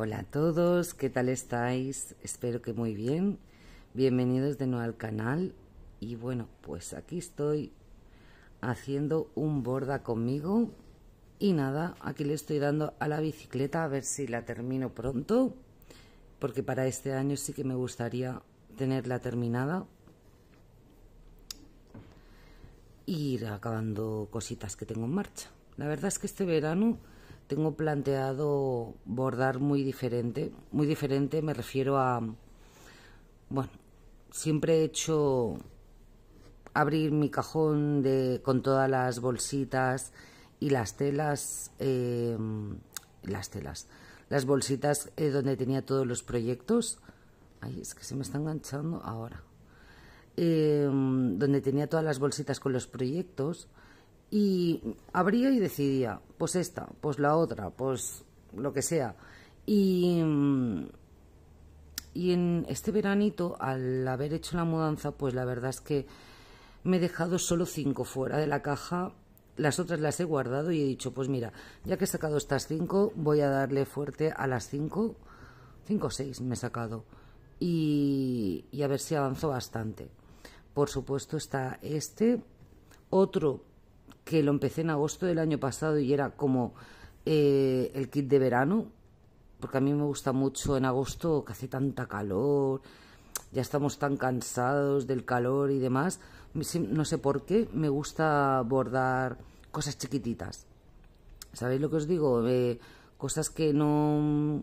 Hola a todos, ¿qué tal estáis? Espero que muy bien. Bienvenidos de nuevo al canal. Y bueno, pues aquí estoy haciendo un borda conmigo. Y nada, aquí le estoy dando a la bicicleta a ver si la termino pronto. Porque para este año sí que me gustaría tenerla terminada. Y ir acabando cositas que tengo en marcha. La verdad es que este verano tengo planteado bordar muy diferente. Muy diferente me refiero a, bueno, siempre he hecho abrir mi cajón de, con todas las bolsitas y las telas, eh, las telas, las bolsitas eh, donde tenía todos los proyectos. Ay, es que se me está enganchando ahora. Eh, donde tenía todas las bolsitas con los proyectos y abría y decidía, pues esta, pues la otra, pues lo que sea. Y, en este veranito, al haber hecho la mudanza, pues la verdad es que me he dejado solo cinco fuera de la caja. Las otras las he guardado y he dicho, pues mira, ya que he sacado estas cinco, voy a darle fuerte a las cinco, cinco o seis me he sacado. Y, a ver si avanzó bastante. Por supuesto está este, otro que lo empecé en agosto del año pasado y era como eh, el kit de verano, porque a mí me gusta mucho en agosto que hace tanta calor, ya estamos tan cansados del calor y demás. No sé por qué me gusta bordar cosas chiquititas. ¿Sabéis lo que os digo? Eh, cosas que no,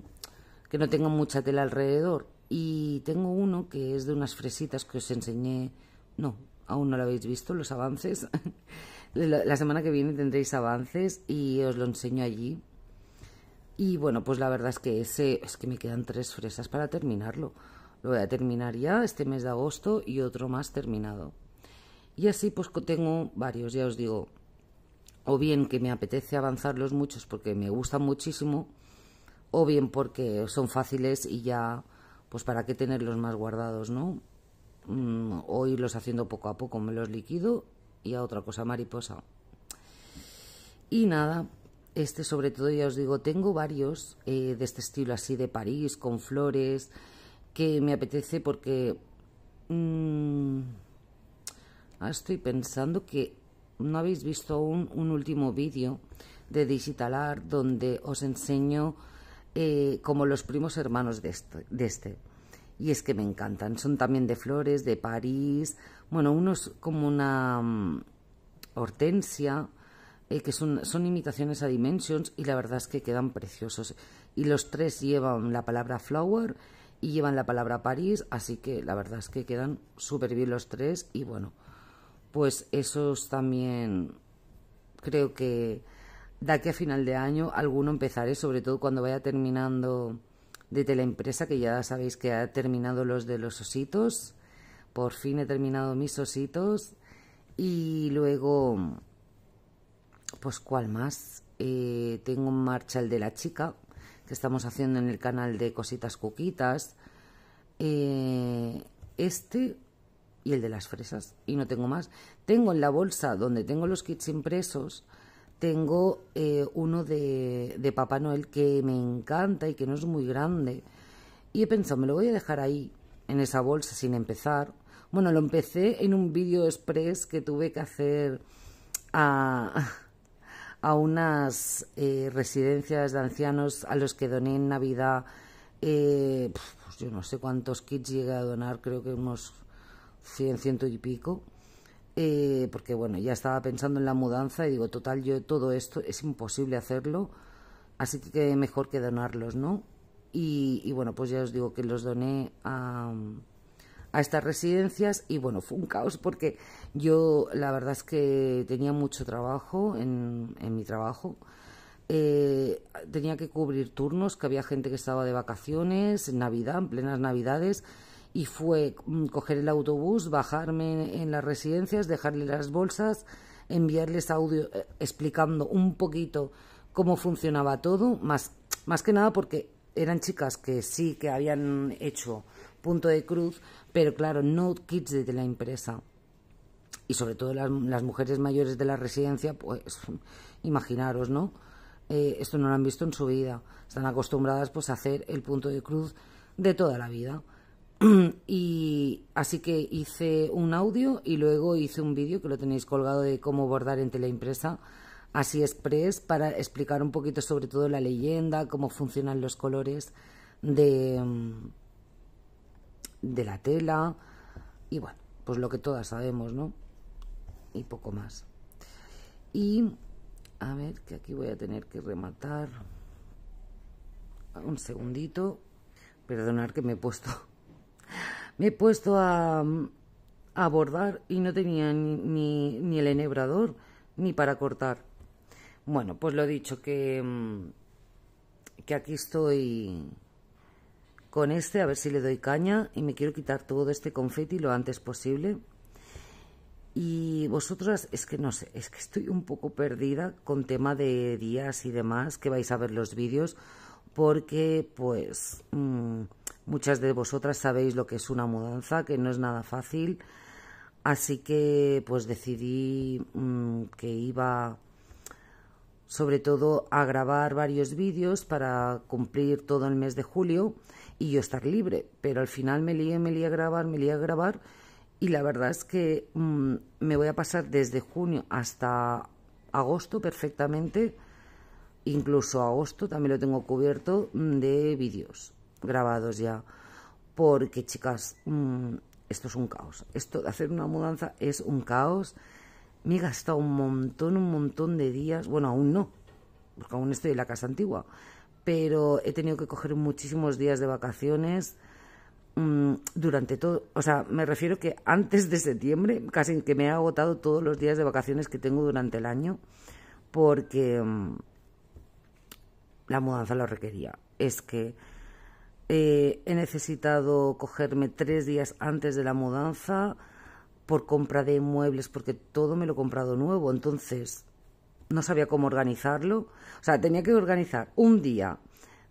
que no tengan mucha tela alrededor. Y tengo uno que es de unas fresitas que os enseñé. No, aún no lo habéis visto, los avances. La semana que viene tendréis avances y os lo enseño allí. Y bueno, pues la verdad es que ese es que me quedan tres fresas para terminarlo. Lo voy a terminar ya este mes de agosto y otro más terminado. Y así pues tengo varios, ya os digo. O bien que me apetece avanzarlos muchos porque me gustan muchísimo, o bien porque son fáciles y ya, pues para qué tenerlos más guardados, ¿no? Mm, o irlos haciendo poco a poco, me los liquido y a otra cosa mariposa. Y nada, este sobre todo ya os digo, tengo varios eh, de este estilo así de París, con flores, que me apetece porque... Mm, estoy pensando que no habéis visto aún un último vídeo de digital art donde os enseño eh, como los primos hermanos de este, De este y es que me encantan. Son también de flores, de París, bueno, unos como una mm, hortensia, eh, que son, son imitaciones a Dimensions y la verdad es que quedan preciosos. Y los tres llevan la palabra flower y llevan la palabra París, así que la verdad es que quedan súper bien los tres y bueno, pues esos también creo que de aquí a final de año alguno empezaré, sobre todo cuando vaya terminando de empresa que ya sabéis que ha terminado los de los ositos. Por fin he terminado mis ositos. Y luego, pues, ¿cuál más? Eh, tengo en marcha el de la chica, que estamos haciendo en el canal de Cositas Cuquitas. Eh, este y el de las fresas. Y no tengo más. Tengo en la bolsa donde tengo los kits impresos tengo eh, uno de, Papá Noel que me encanta y que no es muy grande. Y he pensado, me lo voy a dejar ahí, en esa bolsa, sin empezar. Bueno, lo empecé en un vídeo express que tuve que hacer a, unas eh, residencias de ancianos a los que doné en Navidad, eh, pues yo no sé cuántos kits llegué a donar, creo que unos 100, ciento y pico. Eh, porque bueno, ya estaba pensando en la mudanza y digo, total, yo todo esto es imposible hacerlo, así que mejor que donarlos, ¿no? Y, bueno, pues ya os digo que los doné a, estas residencias y bueno, fue un caos porque yo la verdad es que tenía mucho trabajo en, mi trabajo. Eh, tenía que cubrir turnos, que había gente que estaba de vacaciones, en Navidad, en plenas Navidades, y fue mm, coger el autobús, bajarme en las residencias, dejarle las bolsas, enviarles audio eh, explicando un poquito cómo funcionaba todo, más, más que nada porque eran chicas que sí que habían hecho punto de cruz, pero claro, no kids de la empresa. Y sobre todo las, mujeres mayores de la residencia, pues imaginaros, ¿no? Eh, esto no lo han visto en su vida. Están acostumbradas pues a hacer el punto de cruz de toda la vida. y así que hice un audio y luego hice un vídeo que lo tenéis colgado de cómo bordar en teleimpresa así express para explicar un poquito sobre todo la leyenda, cómo funcionan los colores de, de la tela y bueno, pues lo que todas sabemos, ¿no? Y poco más. Y a ver, que aquí voy a tener que rematar. Un segundito. Perdonar que me he puesto me he puesto a, mm, a bordar y no tenía ni, ni, el enhebrador ni para cortar. Bueno, pues lo he dicho, que, mm, que aquí estoy con este, a ver si le doy caña y me quiero quitar todo este confeti lo antes posible. Y vosotras, es que no sé, es que estoy un poco perdida con tema de días y demás, que vais a ver los vídeos, porque pues mm, muchas de vosotras sabéis lo que es una mudanza, que no es nada fácil. Así que pues decidí mm, que iba sobre todo a grabar varios vídeos para cumplir todo el mes de julio y yo estar libre. Pero al final me lié, me lié a grabar, me lié a grabar y la verdad es que mm, me voy a pasar desde junio hasta agosto perfectamente Incluso agosto también lo tengo cubierto mm, de vídeos grabados ya. Porque, chicas, mm, esto es un caos. Esto de hacer una mudanza es un caos. Me he gastado un montón, un montón de días. Bueno, aún no, porque aún estoy en la casa antigua. Pero he tenido que coger muchísimos días de vacaciones mm, durante todo, o sea, me refiero que antes de septiembre, casi que me he agotado todos los días de vacaciones que tengo durante el año, porque la mudanza lo requería. Es que eh, he necesitado cogerme tres días antes de la mudanza por compra de muebles, porque todo me lo he comprado nuevo. Entonces, no sabía cómo organizarlo. O sea, tenía que organizar un día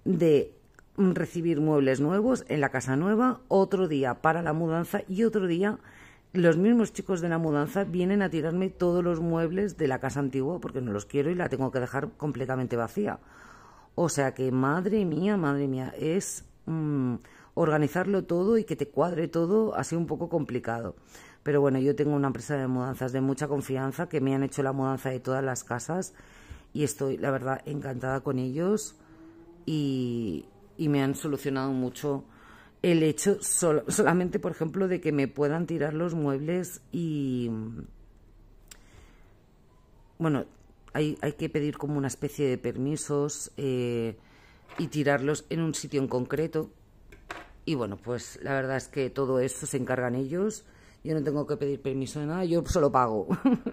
de recibir muebles nuevos en la casa nueva, otro día para la mudanza y otro día los mismos chicos de la mudanza vienen a tirarme todos los muebles de la casa antigua porque no los quiero y la tengo que dejar completamente vacía. O sea que, madre mía, madre mía, es mm, organizarlo todo y que te cuadre todo ha sido un poco complicado. Pero bueno, yo tengo una empresa de mudanzas de mucha confianza que me han hecho la mudanza de todas las casas y estoy, la verdad, encantada con ellos y, me han solucionado mucho el hecho solamente, por ejemplo, de que me puedan tirar los muebles y... Bueno, hay, que pedir como una especie de permisos eh, y tirarlos en un sitio en concreto. Y bueno, pues la verdad es que todo eso se encargan ellos. Yo no tengo que pedir permiso de nada, yo solo pago.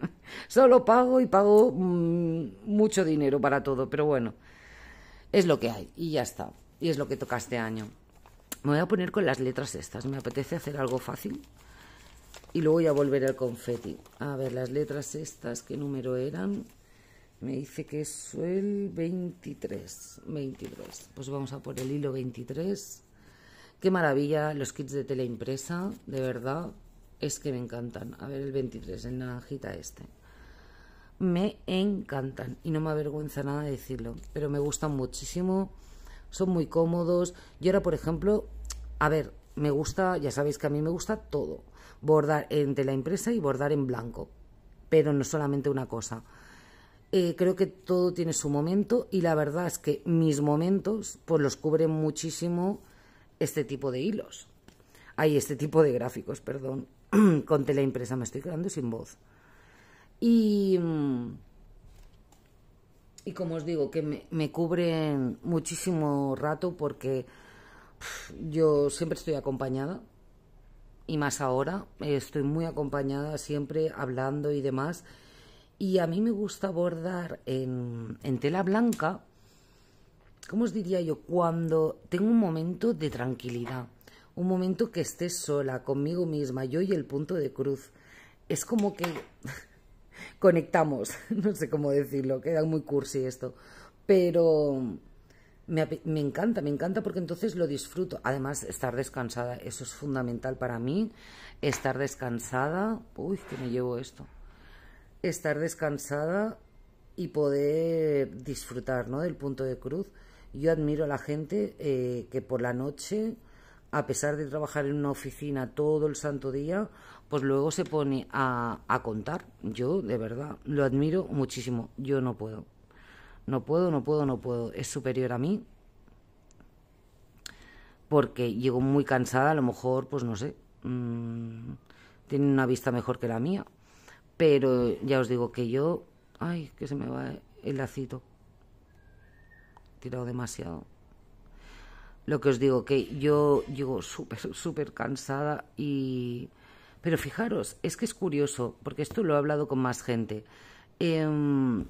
solo pago y pago mm, mucho dinero para todo, pero bueno, es lo que hay y ya está. Y es lo que toca este año. Me voy a poner con las letras estas, me apetece hacer algo fácil. Y luego a volver al confeti. A ver, las letras estas, ¿qué número eran? Me dice que es el 23. 23. Pues vamos a por el hilo 23. Qué maravilla los kits de teleimpresa impresa. De verdad, es que me encantan. A ver el 23, la naranjita este. Me encantan. Y no me avergüenza nada de decirlo. Pero me gustan muchísimo. Son muy cómodos. Y ahora, por ejemplo, a ver, me gusta, ya sabéis que a mí me gusta todo. Bordar en la impresa y bordar en blanco. Pero no solamente una cosa. Eh, creo que todo tiene su momento y la verdad es que mis momentos pues los cubren muchísimo este tipo de hilos. Hay este tipo de gráficos, perdón. Con teleimpresa me estoy quedando sin voz. Y, mm, y como os digo, que me, cubren muchísimo rato porque yo siempre estoy acompañada. Y más ahora, estoy muy acompañada siempre hablando y demás y a mí me gusta bordar en, tela blanca, ¿cómo os diría yo? Cuando tengo un momento de tranquilidad, un momento que esté sola, conmigo misma, yo y el punto de cruz. Es como que conectamos, no sé cómo decirlo, queda muy cursi esto, pero me, me, encanta, me encanta porque entonces lo disfruto. Además, estar descansada, eso es fundamental para mí, estar descansada. Uy, que me llevo esto estar descansada y poder disfrutar ¿no? del punto de cruz. Yo admiro a la gente eh, que por la noche, a pesar de trabajar en una oficina todo el santo día, pues luego se pone a, contar. Yo, de verdad, lo admiro muchísimo. Yo no puedo. No puedo, no puedo, no puedo. Es superior a mí porque llego muy cansada, a lo mejor, pues no sé, mm, tiene una vista mejor que la mía. Pero ya os digo que yo, ay, que se me va el lacito. He tirado demasiado. Lo que os digo, que yo llego súper, súper cansada y... Pero fijaros, es que es curioso, porque esto lo he hablado con más gente. Em,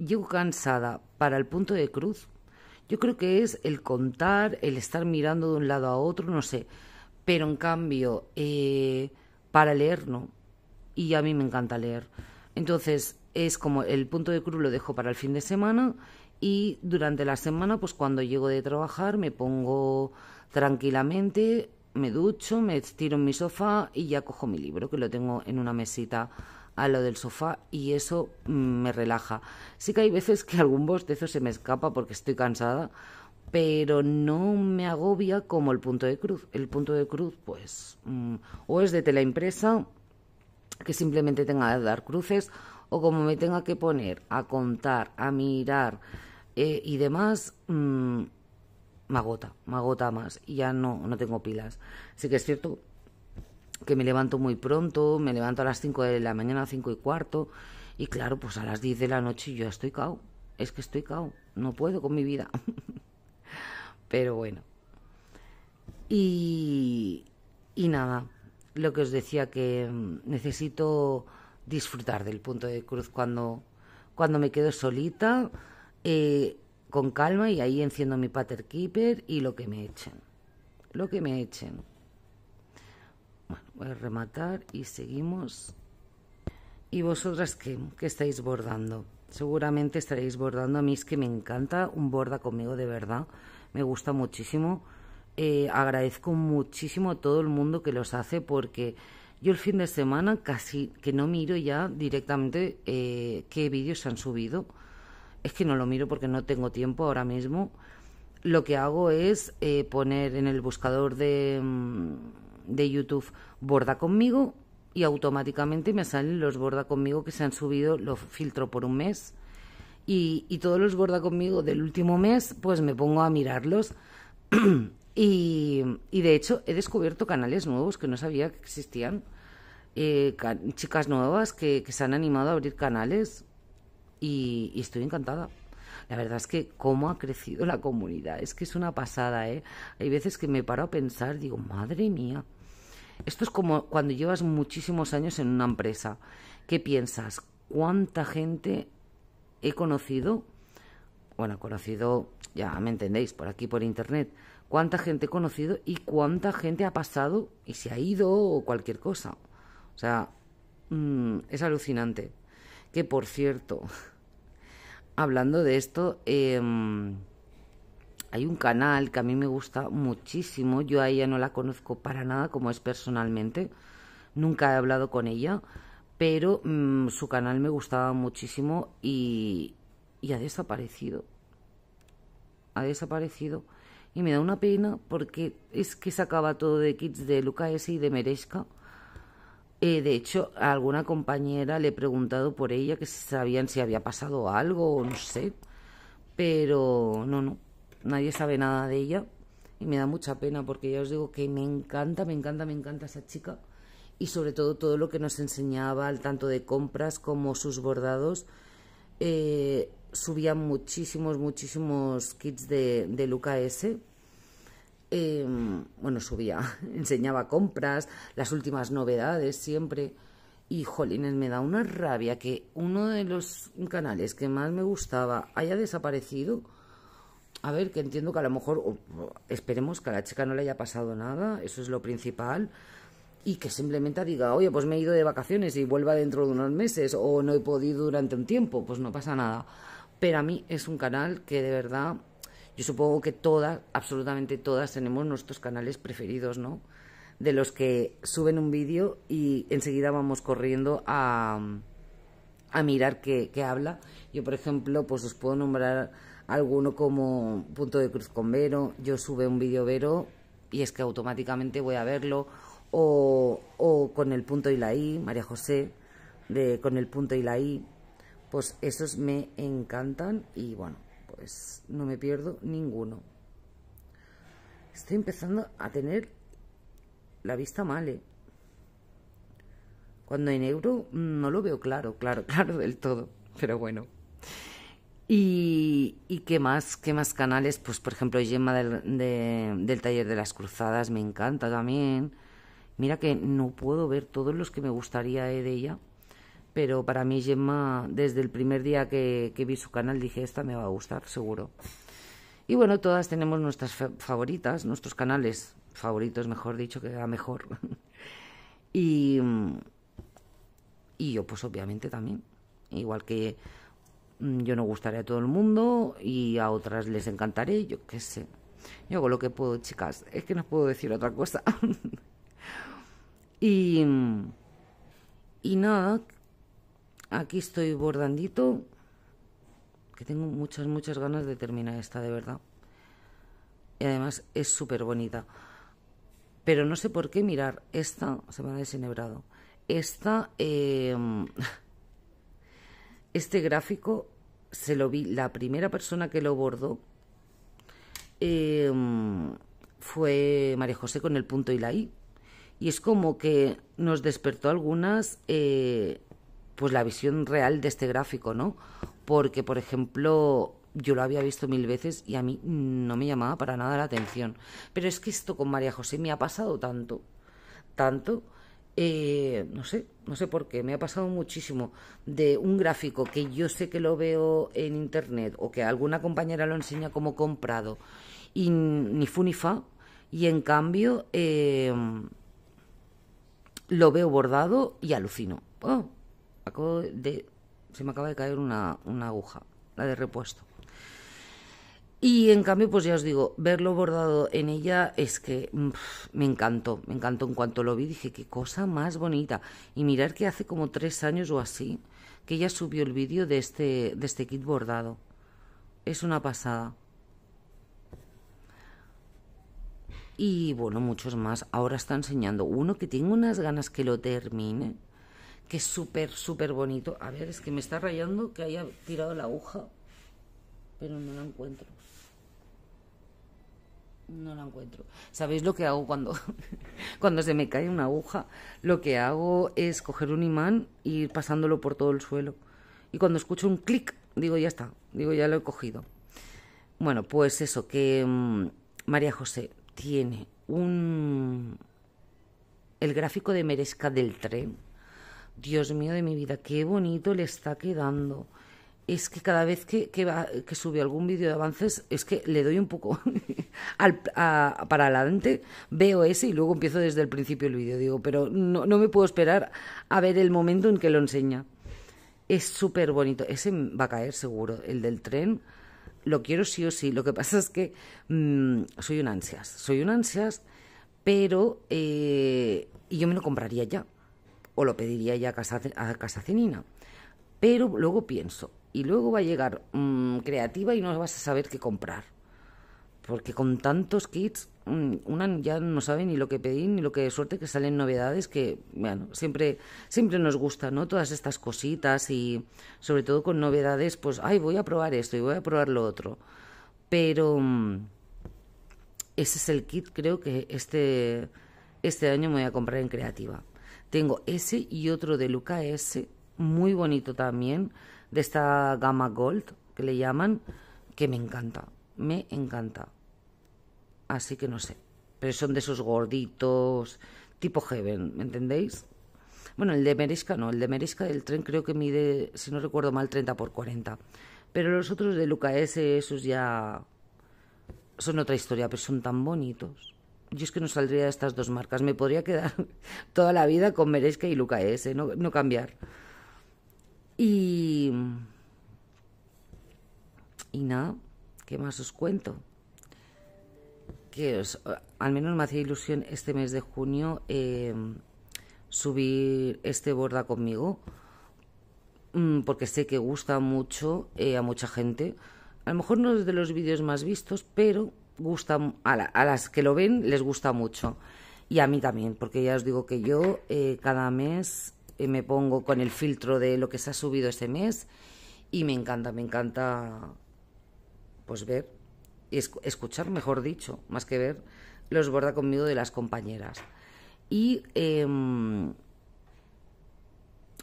llego cansada para el punto de cruz. Yo creo que es el contar, el estar mirando de un lado a otro, no sé. Pero en cambio, eh, para leer no y a mí me encanta leer. Entonces, es como el punto de cruz lo dejo para el fin de semana y durante la semana, pues cuando llego de trabajar, me pongo tranquilamente, me ducho, me estiro en mi sofá y ya cojo mi libro, que lo tengo en una mesita a lo del sofá y eso mm, me relaja. Sí que hay veces que algún bostezo se me escapa porque estoy cansada, pero no me agobia como el punto de cruz. El punto de cruz, pues, mm, o es de tela impresa que simplemente tenga que dar cruces o como me tenga que poner a contar, a mirar eh, y demás, mm, me agota, me agota más y ya no, no tengo pilas. Así que es cierto que me levanto muy pronto, me levanto a las 5 de la mañana, 5 y cuarto, y claro, pues a las 10 de la noche yo estoy cao, es que estoy cao, no puedo con mi vida. Pero bueno. Y, y nada, lo que os decía, que mm, necesito disfrutar del punto de cruz cuando, cuando me quedo solita, eh, con calma y ahí enciendo mi pater keeper y lo que me echen. Lo que me echen. Bueno, voy a rematar y seguimos. ¿Y vosotras qué? ¿Qué estáis bordando? Seguramente estaréis bordando. A mí es que me encanta un borda conmigo de verdad. Me gusta muchísimo. Eh, agradezco muchísimo a todo el mundo que los hace porque yo el fin de semana casi que no miro ya directamente eh, qué vídeos se han subido. Es que no lo miro porque no tengo tiempo ahora mismo. Lo que hago es eh, poner en el buscador mm, de, YouTube borda conmigo y automáticamente me salen los borda conmigo que se han subido, los filtro por un mes y, y todos los borda conmigo del último mes, pues me pongo a mirarlos Y, de hecho he descubierto canales nuevos que no sabía que existían. Eh, chicas nuevas que, se han animado a abrir canales y, estoy encantada. La verdad es que cómo ha crecido la comunidad, es que es una pasada, ¿eh? Hay veces que me paro a pensar, digo, madre mía, esto es como cuando llevas muchísimos años en una empresa, ¿qué piensas? ¿Cuánta gente he conocido? Bueno, conocido, ya me entendéis, por aquí, por internet, cuánta gente he conocido y cuánta gente ha pasado y se ha ido o cualquier cosa. O sea, mm, es alucinante. Que por cierto, hablando de esto, em, hay un canal que a mí me gusta muchísimo. Yo a ella no la conozco para nada como es personalmente. Nunca he hablado con ella, pero mm, su canal me gustaba muchísimo y, y ha desaparecido. Ha desaparecido y me da una pena porque es que sacaba todo de kits de Luca y de Merezca. Eh, de hecho, a alguna compañera le he preguntado por ella que sabían si había pasado algo o no sé. Pero no, no, nadie sabe nada de ella. Y me da mucha pena porque ya os digo que me encanta, me encanta, me encanta esa chica. Y sobre todo todo lo que nos enseñaba al tanto de compras como sus bordados eh, subía muchísimos, muchísimos kits de, de Luca S. Em, bueno, subía, enseñaba compras, las últimas novedades siempre. Y jolines, me da una rabia que uno de los canales que más me gustaba haya desaparecido. A ver, que entiendo que a lo mejor, esperemos que a la chica no le haya pasado nada, eso es lo principal y que simplemente diga, oye, pues me he ido de vacaciones y vuelva dentro de unos meses o no he podido durante un tiempo, pues no pasa nada. Pero a mí es un canal que de verdad, yo supongo que todas, absolutamente todas, tenemos nuestros canales preferidos, ¿no? De los que suben un vídeo y enseguida vamos corriendo a, a mirar qué, qué habla. Yo, por ejemplo, pues os puedo nombrar alguno como Punto de Cruz con Vero. Yo sube un vídeo Vero y es que automáticamente voy a verlo o, o con el punto y la I, María José, de, con el punto y la I, pues esos me encantan y bueno, pues no me pierdo ninguno. Estoy empezando a tener la vista male ¿eh? Cuando en euro no lo veo claro, claro, claro del todo, pero bueno. Y, qué más, qué más canales, pues por ejemplo Gemma del, del Taller de las Cruzadas me encanta también. Mira que no puedo ver todos los que me gustaría eh, de ella, pero para mí Gemma, desde el primer día que, vi su canal, dije, esta me va a gustar, seguro. Y bueno, todas tenemos nuestras favoritas, nuestros canales favoritos, mejor dicho, que a mejor. y, y yo, pues obviamente también. Igual que mm, yo no gustaré a todo el mundo y a otras les encantaré, yo qué sé. Yo hago lo que puedo, chicas. Es que no puedo decir otra cosa. Y, y nada, aquí estoy bordandito, que tengo muchas, muchas ganas de terminar esta, de verdad. Y además es súper bonita. Pero no sé por qué mirar, esta se me ha desenhebrado. Esta, em, este gráfico se lo vi, la primera persona que lo bordó em, fue María José con el punto y la I. Y es como que nos despertó algunas, eh, pues la visión real de este gráfico, ¿no? Porque, por ejemplo, yo lo había visto mil veces y a mí no me llamaba para nada la atención. Pero es que esto con María José me ha pasado tanto, tanto, eh, no sé, no sé por qué, me ha pasado muchísimo de un gráfico que yo sé que lo veo en internet o que alguna compañera lo enseña como comprado y ni fu ni fa, y en cambio eh, lo veo bordado y alucino. Oh, acabo de, se me acaba de caer una, una aguja, la de repuesto. Y en cambio, pues ya os digo, verlo bordado en ella es que me encantó, me encantó. En cuanto lo vi dije, qué cosa más bonita. Y mirar que hace como tres años o así que ella subió el vídeo de este, de este kit bordado. Es una pasada. y bueno, muchos más. Ahora está enseñando uno que tengo unas ganas que lo termine, que es súper, súper bonito. A ver, es que me está rayando que haya tirado la aguja, pero no la encuentro. No la encuentro. ¿Sabéis lo que hago cuando, cuando se me cae una aguja? Lo que hago es coger un imán y ir pasándolo por todo el suelo. Y cuando escucho un clic, digo, ya está, digo, ya lo he cogido. Bueno, pues eso, que mm, María José, tiene un el gráfico de Merezca del tren. Dios mío de mi vida, qué bonito le está quedando. Es que cada vez que, sube algún vídeo de avances, es que le doy un poco al, para adelante, veo ese y luego empiezo desde el principio el vídeo. Digo, pero no, no me puedo esperar a ver el momento en que lo enseña. Es súper bonito. Ese va a caer seguro, el del tren lo quiero sí o sí. Lo que pasa es que mm, soy un ansias, soy un ansias, pero eh, y yo me lo compraría ya o lo pediría ya a casa, a casa cenina. Pero luego pienso y luego va a llegar mm, creativa y no vas a saber qué comprar porque con tantos kits mm, una ya no sabe ni lo que pedí ni lo que suerte que salen novedades que bueno siempre siempre nos gustan, no todas estas cositas y sobre todo con novedades pues ay voy a probar esto y voy a probar lo otro pero mm, ese es el kit creo que este este año me voy a comprar en creativa tengo ese y otro de Luca S muy bonito también de esta gama gold que le llaman que me encanta me encanta así que no sé. Pero son de esos gorditos, tipo Heaven, ¿me entendéis? Bueno, el de Meresca no, el de Meresca del tren creo que mide, si no recuerdo mal, 30 por 40. Pero los otros de Luca S, esos ya son otra historia, pero son tan bonitos. Yo es que no saldría de estas dos marcas, me podría quedar toda la vida con Meresca y Luca S, no, no cambiar. Y... Y nada, ¿qué más os cuento? al menos me hacía ilusión este mes de junio eh, subir este borda conmigo, mm, porque sé que gusta mucho eh, a mucha gente. A lo mejor no es de los vídeos más vistos, pero gusta a, las que lo ven les gusta mucho. Y a mí también, porque ya os digo que yo eh, cada mes me pongo con el filtro de lo que se ha subido este mes y me encanta, me encanta pues ver escuchar, mejor dicho, más que ver, los borda conmigo de las compañeras. Y em,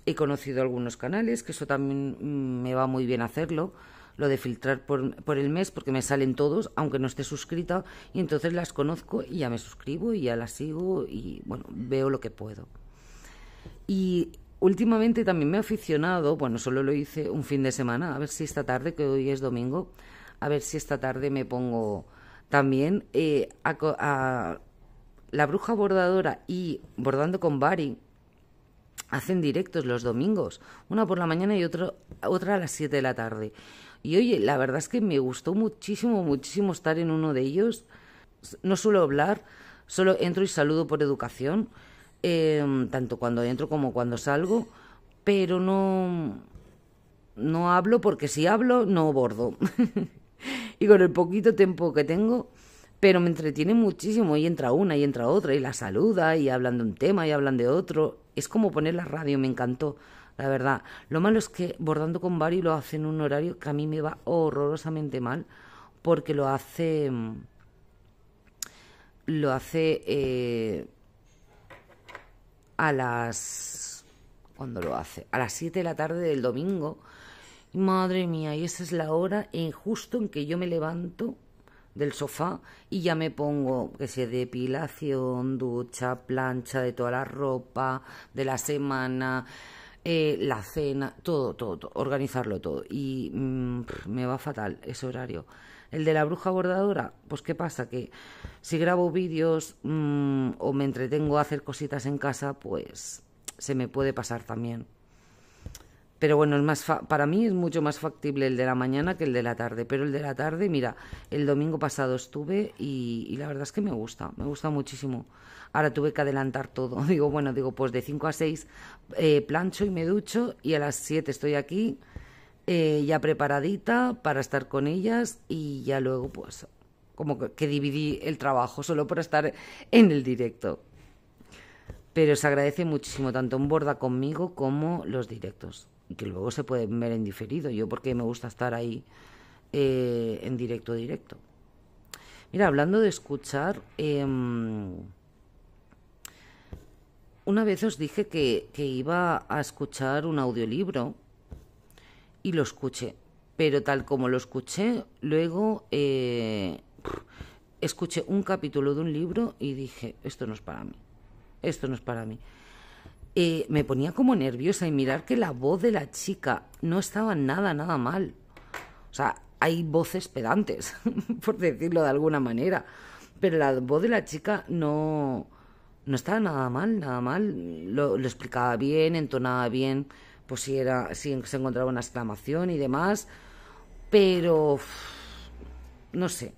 he conocido algunos canales, que eso también mm, me va muy bien hacerlo, lo de filtrar por, por, el mes, porque me salen todos, aunque no esté suscrita, y entonces las conozco y ya me suscribo y ya las sigo y, bueno, veo lo que puedo. Y últimamente también me he aficionado, bueno, solo lo hice un fin de semana, a ver si esta tarde, que hoy es domingo, a ver si esta tarde me pongo también eh, a, la bruja bordadora y bordando con Bari hacen directos los domingos, una por la mañana y otro, otra a las 7 de la tarde. Y oye, la verdad es que me gustó muchísimo, muchísimo estar en uno de ellos. No suelo hablar, solo entro y saludo por educación, em, tanto cuando entro como cuando salgo, pero no, no hablo porque si hablo no bordo. y con el poquito tiempo que tengo, pero me entretiene muchísimo y entra una y entra otra y la saluda y hablan de un tema y hablan de otro. Es como poner la radio, me encantó, la verdad. Lo malo es que Bordando con Bari lo hace en un horario que a mí me va horrorosamente mal porque lo hace... Mm, eh, lo hace a las... cuando lo hace? A las 7 de la tarde del domingo Madre mía, y esa es la hora en eh, justo en que yo me levanto del sofá y ya me pongo, que sé, depilación, ducha, plancha de toda la ropa de la semana, eh, la cena, todo, todo, organizarlo todo. Y mm, me va fatal ese horario. El de la bruja bordadora, pues qué pasa, que si grabo vídeos mm, o me entretengo a hacer cositas en casa, pues se me puede pasar también. Pero bueno, es más para mí es mucho más factible el de la mañana que el de la tarde. Pero el de la tarde, mira, el domingo pasado estuve y, la verdad es que me gusta, me gusta muchísimo. Ahora tuve que adelantar todo. Digo, bueno, digo, pues de 5 a 6 eh, plancho y me ducho y a las 7 estoy aquí eh, ya preparadita para estar con ellas y ya luego pues como que, que dividí el trabajo solo por estar en el directo pero se agradece muchísimo tanto un borda conmigo como los directos que luego se puede ver en diferido. Yo porque me gusta estar ahí eh, en directo, directo. Mira, hablando de escuchar, em, una vez os dije que, iba a escuchar un audiolibro y lo escuché. Pero tal como lo escuché, luego eh, escuché un capítulo de un libro y dije, esto no es para mí, esto no es para mí. Eh, me ponía como nerviosa y mirar que la voz de la chica no estaba nada, nada mal. O sea, hay voces pedantes, por decirlo de alguna manera, pero la voz de la chica no, no estaba nada mal, nada mal. Lo, explicaba bien, entonaba bien, pues si, era, si se encontraba una exclamación y demás, pero no sé,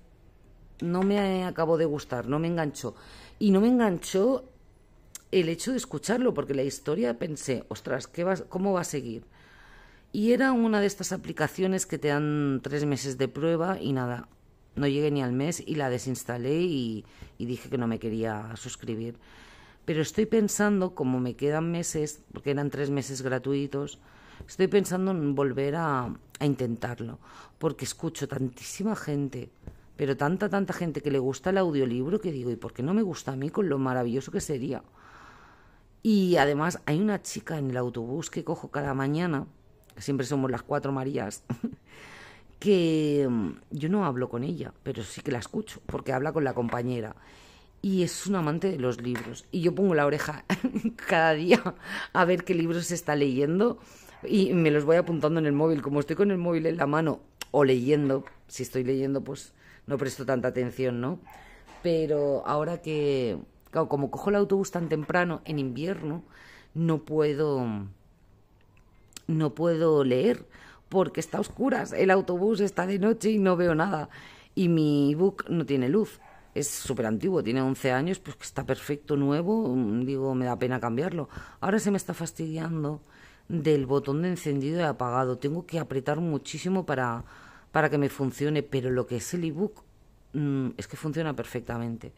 no me acabó de gustar, no me enganchó. Y no me enganchó el hecho de escucharlo, porque la historia pensé, ostras, ¿cómo va a seguir? Y era una de estas aplicaciones que te dan tres meses de prueba y nada, no llegué ni al mes y la desinstalé y, dije que no me quería suscribir. Pero estoy pensando, como me quedan meses, porque eran tres meses gratuitos, estoy pensando en volver a, a intentarlo, porque escucho tantísima gente pero tanta, tanta gente que le gusta el audiolibro que digo, ¿y por qué no me gusta a mí con lo maravilloso que sería? Y además hay una chica en el autobús que cojo cada mañana, siempre somos las cuatro Marías, que mm, yo no hablo con ella, pero sí que la escucho, porque habla con la compañera. Y es un amante de los libros. Y yo pongo la oreja cada día a ver qué libros se está leyendo y me los voy apuntando en el móvil. Como estoy con el móvil en la mano o leyendo, si estoy leyendo pues no presto tanta atención, ¿no? Pero ahora que como cojo el autobús tan temprano en invierno, no puedo no puedo leer porque está a oscuras, el autobús está de noche y no veo nada y mi ebook no tiene luz. Es súper antiguo, tiene 11 años, pues que está perfecto, nuevo, mm, digo, me da pena cambiarlo. Ahora se me está fastidiando del botón de encendido y apagado. Tengo que apretar muchísimo para, para que me funcione, pero lo que es el ebook mm, es que funciona perfectamente.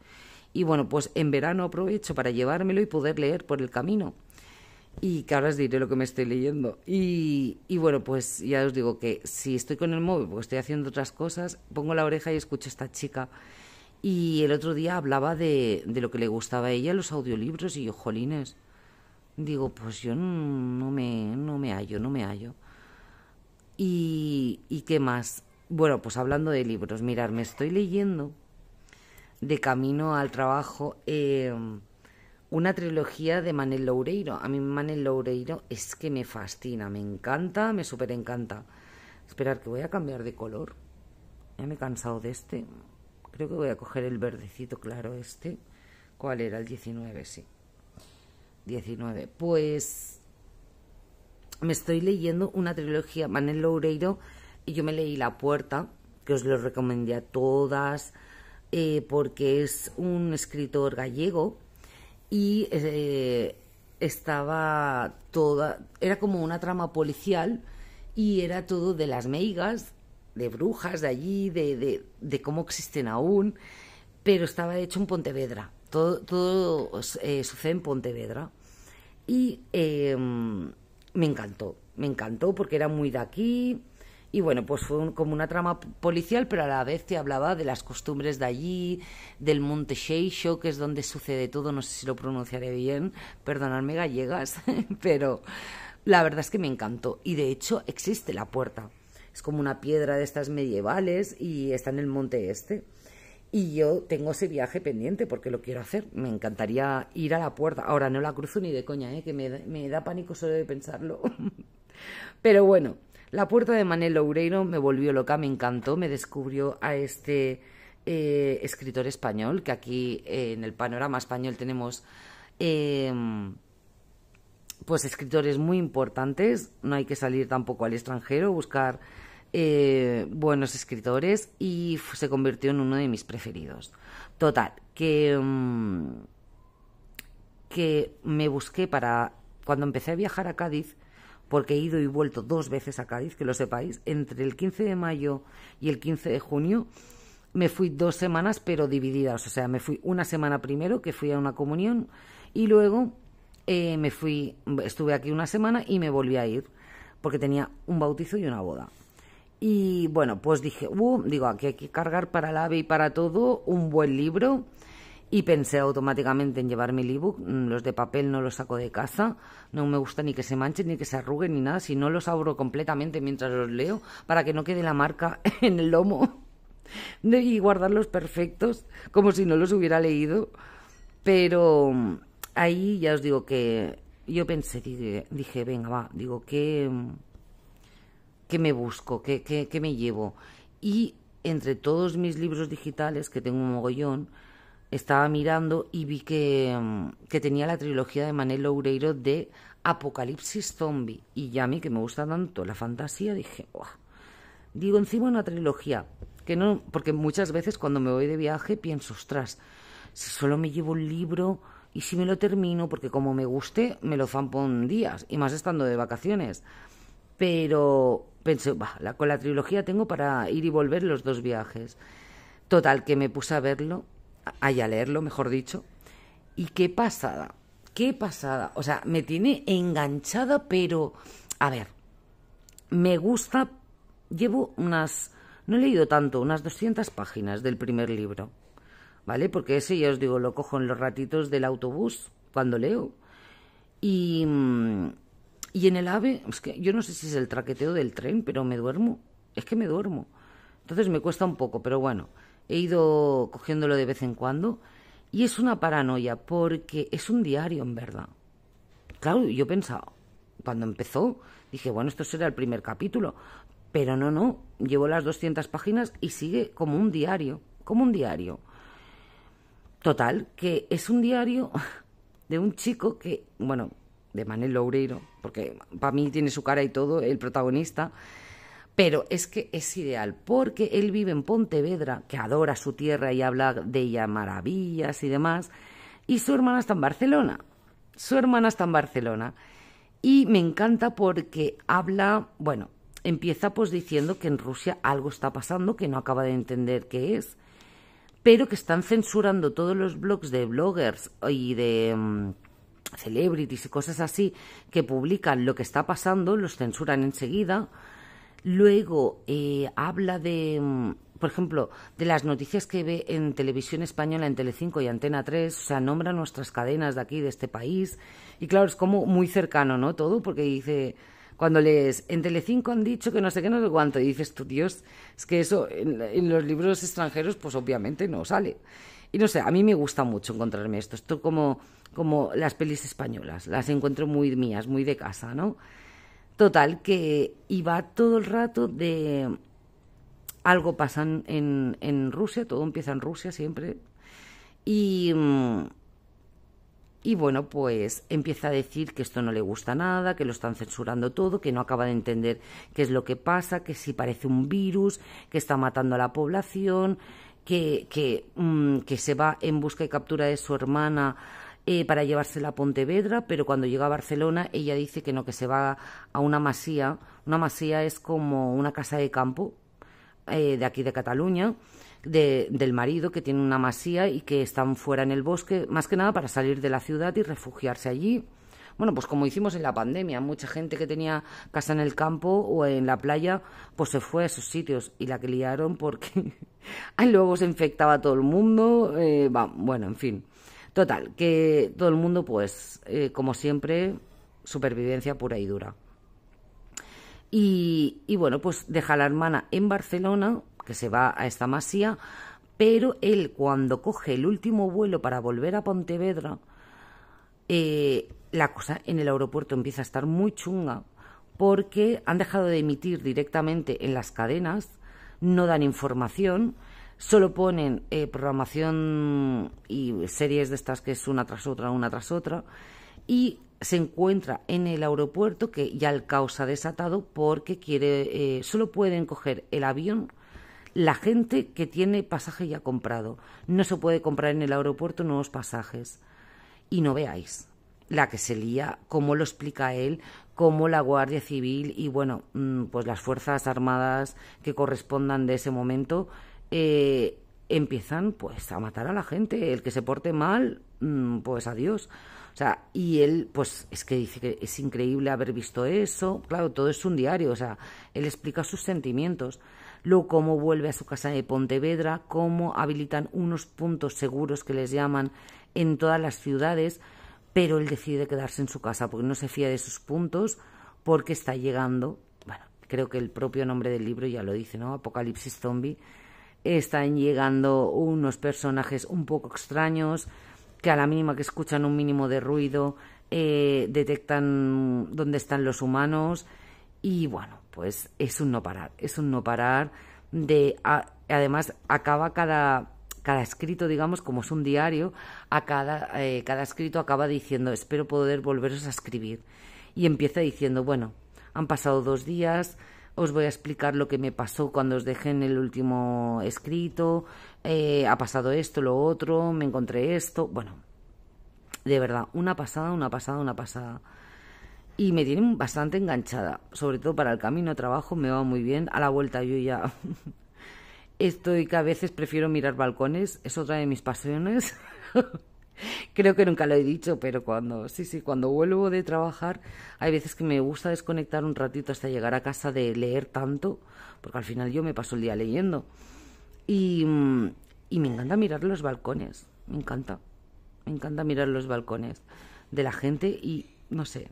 Y bueno, pues en verano aprovecho para llevármelo y poder leer por el camino. Y que ahora os diré lo que me estoy leyendo. Y, bueno, pues ya os digo que si estoy con el móvil, porque estoy haciendo otras cosas, pongo la oreja y escucho a esta chica. Y el otro día hablaba de, lo que le gustaba a ella, los audiolibros, y yo, digo, pues yo no, me, no me hallo, no me hallo. ¿Y, ¿Y qué más? Bueno, pues hablando de libros, mirar, me estoy leyendo de camino al trabajo, em, una trilogía de Manel Loureiro. A mí Manel Loureiro es que me fascina, me encanta, me súper encanta. Esperar que voy a cambiar de color. Ya me he cansado de este. Creo que voy a coger el verdecito claro este. ¿Cuál era? El 19, sí. 19. Pues me estoy leyendo una trilogía, Manel Loureiro, y yo me leí La Puerta, que os lo recomendé a todas eh, porque es un escritor gallego y eh, estaba toda, era como una trama policial y era todo de las meigas, de brujas de allí, de, cómo existen aún, pero estaba hecho en Pontevedra, todo, todo eh, sucede en Pontevedra y em, me encantó, me encantó porque era muy de aquí, y bueno, pues fue como una trama policial, pero a la vez te hablaba de las costumbres de allí, del Monte Sheisho, que es donde sucede todo, no sé si lo pronunciaré bien, perdonadme gallegas, pero la verdad es que me encantó. Y de hecho existe la puerta, es como una piedra de estas medievales y está en el monte este. Y yo tengo ese viaje pendiente porque lo quiero hacer. Me encantaría ir a la puerta. Ahora no la cruzo ni de coña, ¿eh? que me, me da pánico solo de pensarlo. Pero bueno, la puerta de Manel Loureiro me volvió loca, me encantó, me descubrió a este eh, escritor español, que aquí eh, en el panorama español tenemos em, pues escritores muy importantes, no hay que salir tampoco al extranjero, a buscar eh, buenos escritores y se convirtió en uno de mis preferidos. Total, que, em, que me busqué para, cuando empecé a viajar a Cádiz, porque he ido y vuelto dos veces a Cádiz, que lo sepáis, entre el 15 de mayo y el 15 de junio me fui dos semanas, pero divididas. O sea, me fui una semana primero, que fui a una comunión, y luego eh, me fui, estuve aquí una semana y me volví a ir, porque tenía un bautizo y una boda. Y bueno, pues dije, uh, digo, aquí hay que cargar para el ave y para todo un buen libro y pensé automáticamente en llevar mi ebook. Mm, los de papel no los saco de casa. No me gusta ni que se manchen, ni que se arruguen, ni nada. Si no, los abro completamente mientras los leo para que no quede la marca en el lomo. Y guardarlos perfectos, como si no los hubiera leído. Pero mm, ahí ya os digo que yo pensé, dije, dije venga, va, digo, ¿qué, mm, qué me busco? qué, qué me llevo? Y entre todos mis libros digitales, que tengo un mogollón, estaba mirando y vi mm, que, tenía la trilogía de Manel Loureiro de Apocalipsis Zombie. Y ya a mí, que me gusta tanto la fantasía, dije, digo, encima una trilogía. Que no, porque muchas veces cuando me voy de viaje pienso, ostras, si solo me llevo un libro y si me lo termino, porque como me guste, me lo zampo en días, y más estando de vacaciones. Pero pensé, bah, la, con la trilogía tengo para ir y volver los dos viajes. Total, que me puse a verlo haya a leerlo, mejor dicho. Y qué pasada, qué pasada. O sea, me tiene enganchada, pero... A ver, me gusta... Llevo unas... No he leído tanto, unas 200 páginas del primer libro. ¿Vale? Porque ese, ya os digo, lo cojo en los ratitos del autobús cuando leo. Y... Mm, y en el AVE, es que yo no sé si es el traqueteo del tren, pero me duermo. Es que me duermo. Entonces me cuesta un poco, pero bueno he ido cogiéndolo de vez en cuando, y es una paranoia, porque es un diario, en verdad. Claro, yo pensaba, cuando empezó, dije, bueno, esto será el primer capítulo, pero no, no, llevo las 200 páginas y sigue como un diario, como un diario. Total, que es un diario de un chico que, bueno, de Manel Loureiro, porque para mí tiene su cara y todo, el protagonista, pero es que es ideal porque él vive en Pontevedra, que adora su tierra y habla de ella maravillas y demás, y su hermana está en Barcelona. Su hermana está en Barcelona. Y me encanta porque habla, bueno, empieza pues diciendo que en Rusia algo está pasando que no acaba de entender qué es, pero que están censurando todos los blogs de bloggers y de mm, celebrities y cosas así que publican lo que está pasando, los censuran enseguida Luego eh, habla de, mm, por ejemplo, de las noticias que ve en televisión española, en Telecinco y Antena 3, o sea, nombra nuestras cadenas de aquí, de este país. Y claro, es como muy cercano, ¿no? Todo, porque dice, cuando lees, en Telecinco han dicho que no sé qué, no sé cuánto, y dices, tú, Dios, es que eso en, en los libros extranjeros, pues obviamente no sale. Y no sé, a mí me gusta mucho encontrarme esto. Esto como, como las pelis españolas, las encuentro muy mías, muy de casa, ¿no? Total, que iba todo el rato de algo pasa en, en, Rusia, todo empieza en Rusia siempre. Y, mm, y bueno, pues empieza a decir que esto no le gusta nada, que lo están censurando todo, que no acaba de entender qué es lo que pasa, que si parece un virus, que está matando a la población, que, que, mm, que se va en busca y captura de su hermana eh, para llevársela a Pontevedra, pero cuando llega a Barcelona ella dice que no, que se va a una masía. Una masía es como una casa de campo eh, de aquí de Cataluña. del marido que tiene una masía y que están fuera en el bosque, más que nada para salir de la ciudad y refugiarse allí. Bueno, pues como hicimos en la pandemia, mucha gente que tenía casa en el campo o en la playa, pues se fue a esos sitios y la que liaron porque luego se infectaba a todo el mundo. Eh, bueno, en fin. Total, que todo el mundo, pues, eh, como siempre, supervivencia pura y dura. Y, bueno, pues deja a la hermana en Barcelona, que se va a esta masía, pero él cuando coge el último vuelo para volver a Pontevedra, eh, la cosa en el aeropuerto empieza a estar muy chunga, porque han dejado de emitir directamente en las cadenas, no dan información, solo ponen eh, programación y series de estas que es una tras otra, una tras otra, y se encuentra en el aeropuerto que ya el caos ha desatado porque quiere, eh, solo pueden coger el avión la gente que tiene pasaje ya comprado. No se puede comprar en el aeropuerto nuevos pasajes. Y no veáis la que se lía, cómo lo explica él, cómo la Guardia Civil y, bueno, mm, pues las Fuerzas Armadas que correspondan de ese momento eh, empiezan pues a matar a la gente. El que se porte mal, mm, pues adiós. O sea, y él, pues es que dice que es increíble haber visto eso. Claro, todo es un diario, o sea, él explica sus sentimientos. lo cómo vuelve a su casa de Pontevedra, cómo habilitan unos puntos seguros que les llaman en todas las ciudades, pero él decide quedarse en su casa porque no se fía de sus puntos, porque está llegando, bueno, creo que el propio nombre del libro ya lo dice, ¿no? Apocalipsis Zombie están llegando unos personajes un poco extraños que a la mínima que escuchan un mínimo de ruido eh, detectan dónde están los humanos y bueno, pues es un no parar, es un no parar de... además acaba cada cada escrito, digamos, como es un diario, a eh, cada escrito acaba diciendo, espero poder volveros a escribir. Y empieza diciendo, bueno, han pasado dos días, os voy a explicar lo que me pasó cuando os dejé en el último escrito, eh, ha pasado esto, lo otro, me encontré esto, bueno, de verdad, una pasada, una pasada, una pasada. Y me tienen bastante enganchada, sobre todo para el camino a trabajo, me va muy bien, a la vuelta yo ya estoy que a veces prefiero mirar balcones, es otra de mis pasiones. Creo que nunca lo he dicho, pero cuando, sí, sí, cuando vuelvo de trabajar, hay veces que me gusta desconectar un ratito hasta llegar a casa de leer tanto, porque al final yo me paso el día leyendo. Y, mm, y me encanta mirar los balcones, me encanta, me encanta mirar los balcones de la gente y, no sé,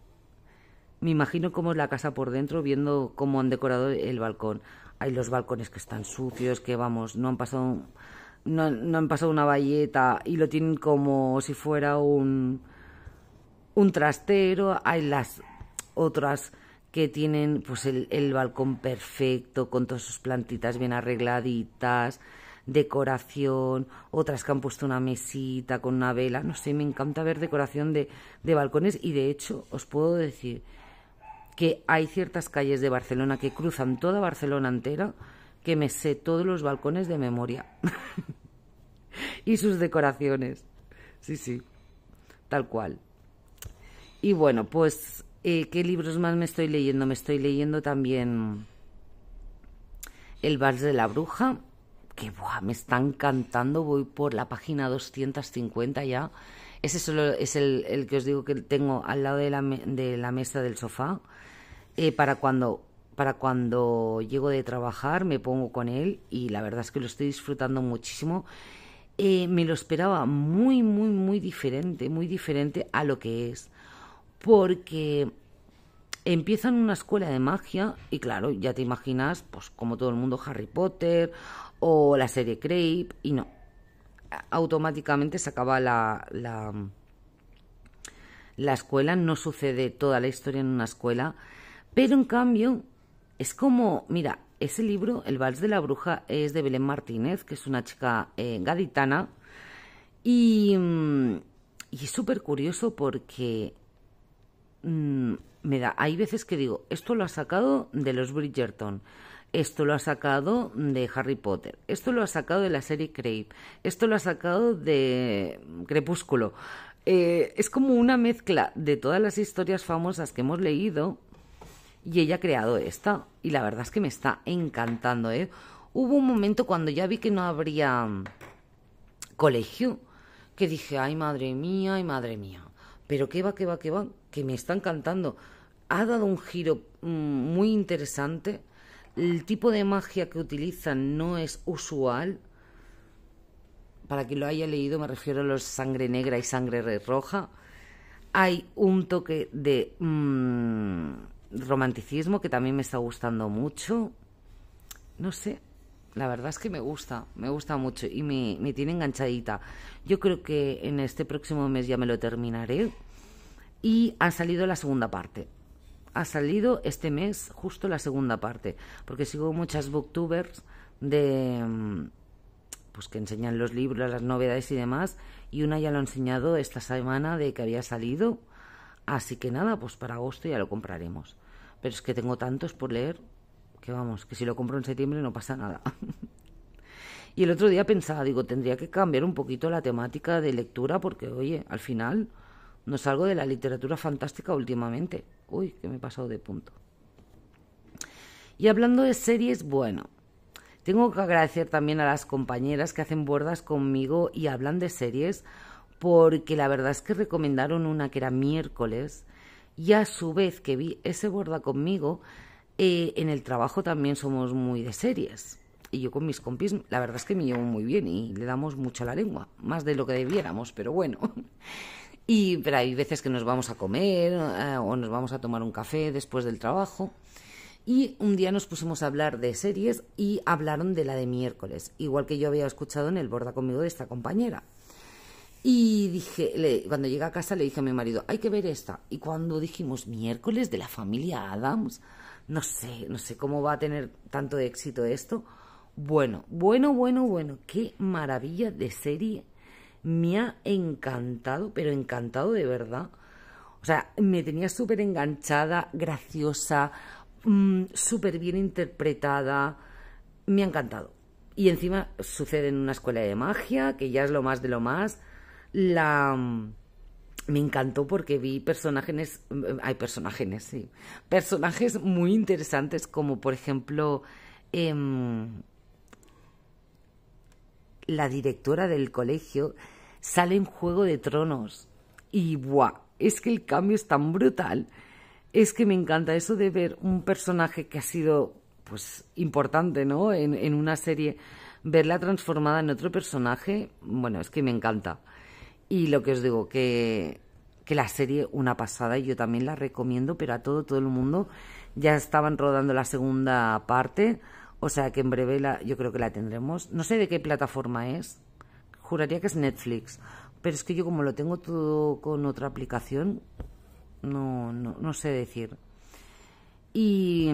me imagino cómo es la casa por dentro viendo cómo han decorado el balcón. Hay los balcones que están sucios, que vamos, no han pasado no, han pasado una valleta y lo tienen como si fuera un, un trastero. Hay las otras que tienen pues el, el balcón perfecto, con todas sus plantitas bien arregladitas, decoración, otras que han puesto una mesita con una vela, no sé, me encanta ver decoración de, de balcones y de hecho os puedo decir que hay ciertas calles de Barcelona que cruzan toda Barcelona entera que me sé todos los balcones de memoria. y sus decoraciones. Sí, sí, tal cual. Y bueno, pues, eh, ¿qué libros más me estoy leyendo? Me estoy leyendo también El Vals de la Bruja, que me está encantando, voy por la página 250 ya. Ese solo es el, que os digo que tengo al lado de la, mesa del sofá. Eh, para cuando para cuando llego de trabajar me pongo con él y la verdad es que lo estoy disfrutando muchísimo eh, me lo esperaba muy, muy, muy diferente, muy diferente a lo que es. Porque empiezan una escuela de magia y claro, ya te imaginas, pues como todo el mundo, Harry Potter o la serie Creep y no. Automáticamente se acaba la, la, la escuela, no sucede toda la historia en una escuela, pero en cambio es como, mira, ese libro, El Vals de la Bruja, es de Belén Martínez, que es una chica eh, gaditana. Mm, y, es súper curioso porque mm, me da, hay veces que digo, esto lo ha sacado de los Bridgerton, esto lo ha sacado de Harry Potter, esto lo ha sacado de la serie Creep, esto lo ha sacado de Crepúsculo. Eh, es como una mezcla de todas las historias famosas que hemos leído y ella ha creado esta. Y la verdad es que me está encantando, ¿eh? Hubo un momento cuando ya vi que no habría mm, colegio, que dije, ay madre mía, ay madre mía. Pero qué va, qué va, qué va, que me está encantando. Ha dado un giro mm, muy interesante. El tipo de magia que utilizan no es usual. Para que lo haya leído, me refiero a los sangre negra y sangre roja. Hay un toque de. Mm, romanticismo que también me está gustando mucho. No sé, la verdad es que me gusta, me gusta mucho y me, tiene enganchadita. Yo creo que en este próximo mes ya me lo terminaré. Y ha salido la segunda parte. Ha salido este mes justo la segunda parte, porque sigo muchas booktubers de pues que enseñan los libros, las novedades y demás, y una ya lo ha enseñado esta semana de que había salido Así que nada, pues para agosto ya lo compraremos. Pero es que tengo tantos por leer que vamos, que si lo compro en septiembre no pasa nada. y el otro día pensaba, digo, tendría que cambiar un poquito la temática de lectura porque, oye, al final no salgo de la literatura fantástica últimamente. Uy, que me he pasado de punto. Y hablando de series, bueno, tengo que agradecer también a las compañeras que hacen bordas conmigo y hablan de series porque la verdad es que recomendaron una que era miércoles y a su vez que vi ese borda conmigo, eh, en el trabajo también somos muy de series. Y yo con mis compis, la verdad es que me llevo muy bien y le damos mucho la lengua, más de lo que debiéramos, pero bueno. Y pero hay veces que nos vamos a comer eh, o nos vamos a tomar un café después del trabajo. Y un día nos pusimos a hablar de series y hablaron de la de miércoles, igual que yo había escuchado en el borda conmigo de esta compañera. Y dije, cuando llegué a casa le dije a mi marido, hay que ver esta. Y cuando dijimos miércoles de la familia Adams, no sé, no sé cómo va a tener tanto éxito esto. Bueno, bueno, bueno, bueno, qué maravilla de serie. Me ha encantado, pero encantado de verdad. O sea, me tenía súper enganchada, graciosa, mm, súper bien interpretada. Me ha encantado. Y encima sucede en una escuela de magia, que ya es lo más de lo más la mm, me encantó porque vi personajes, mm, hay personajes, sí, personajes muy interesantes como por ejemplo em, la directora del colegio sale en Juego de Tronos y ¡buah! Es que el cambio es tan brutal, es que me encanta eso de ver un personaje que ha sido pues importante, ¿no? En, en una serie, verla transformada en otro personaje, bueno, es que me encanta. Y lo que os digo, que, que la serie, una pasada, y yo también la recomiendo, pero a todo, todo el mundo. Ya estaban rodando la segunda parte, o sea que en breve la, yo creo que la tendremos. No sé de qué plataforma es, juraría que es Netflix, pero es que yo como lo tengo todo con otra aplicación, no, no, no sé decir. Y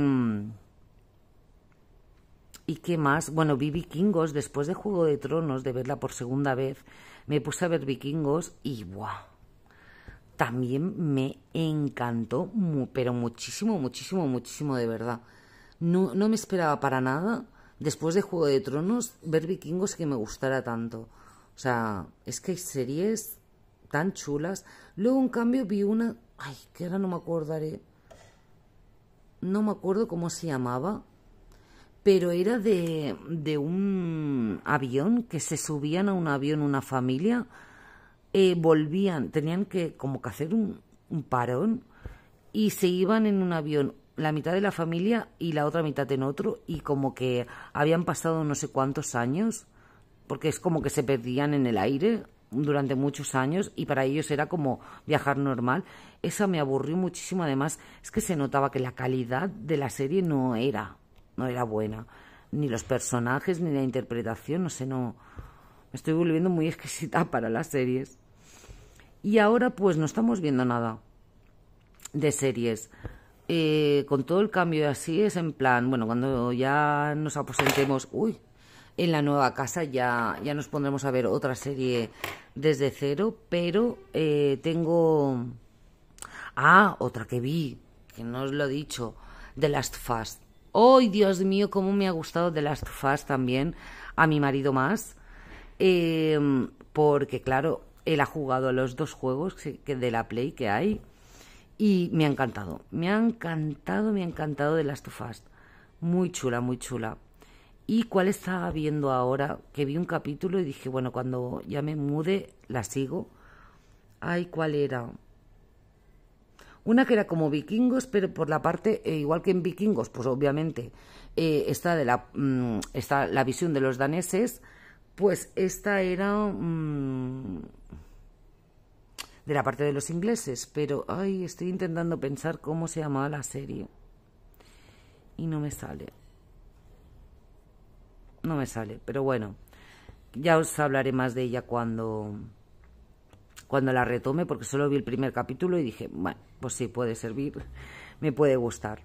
y qué más. Bueno, vi vikingos después de Juego de Tronos, de verla por segunda vez. Me puse a ver vikingos y ¡guau! También me encantó, pero muchísimo, muchísimo, muchísimo de verdad. No, no me esperaba para nada, después de Juego de Tronos, ver vikingos que me gustara tanto. O sea, es que hay series tan chulas. Luego, en cambio, vi una... Ay, que ahora no me acordaré. No me acuerdo cómo se llamaba pero era de, un avión, que se subían a un avión una familia, eh, volvían, tenían que como que hacer un, un parón y se iban en un avión la mitad de la familia y la otra mitad en otro y como que habían pasado no sé cuántos años, porque es como que se perdían en el aire durante muchos años y para ellos era como viajar normal. eso me aburrió muchísimo, además es que se notaba que la calidad de la serie no era no era buena. Ni los personajes, ni la interpretación, no sé, no. Me estoy volviendo muy exquisita para las series. Y ahora, pues, no estamos viendo nada de series. Eh, con todo el cambio así, es en plan, bueno, cuando ya nos aposentemos, uy, en la nueva casa ya, ya nos pondremos a ver otra serie desde cero, pero eh, tengo... Ah, otra que vi, que no os lo he dicho, The Last Fast. ¡Ay, Dios mío, cómo me ha gustado de las Us también! A mi marido más. Em, porque, claro, él ha jugado a los dos juegos que de la Play que hay. Y me ha encantado. Me ha encantado, me ha encantado de las Us. Muy chula, muy chula. ¿Y cuál estaba viendo ahora? Que vi un capítulo y dije, bueno, cuando ya me mude, la sigo. Ay, ¿cuál era? Una que era como vikingos, pero por la parte, eh, igual que en vikingos, pues obviamente eh, está, de la, mm, está la visión de los daneses, pues esta era mm, de la parte de los ingleses, pero ay, estoy intentando pensar cómo se llamaba la serie y no me sale. No me sale, pero bueno, ya os hablaré más de ella cuando cuando la retome, porque solo vi el primer capítulo y dije, bueno, pues sí, puede servir, me puede gustar.